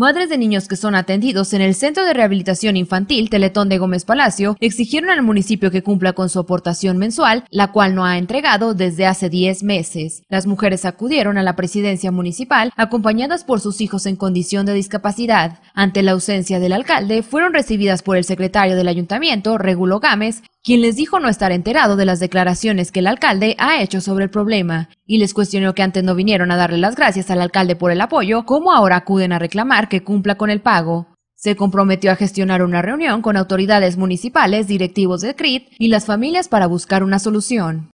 Madres de niños que son atendidos en el Centro de Rehabilitación Infantil Teletón de Gómez Palacio exigieron al municipio que cumpla con su aportación mensual, la cual no ha entregado desde hace 10 meses. Las mujeres acudieron a la presidencia municipal acompañadas por sus hijos en condición de discapacidad. Ante la ausencia del alcalde, fueron recibidas por el secretario del ayuntamiento, Regulo Gámez, quien les dijo no estar enterado de las declaraciones que el alcalde ha hecho sobre el problema, y les cuestionó que antes no vinieron a darle las gracias al alcalde por el apoyo, como ahora acuden a reclamar que cumpla con el pago. Se comprometió a gestionar una reunión con autoridades municipales, directivos de CRIT y las familias para buscar una solución.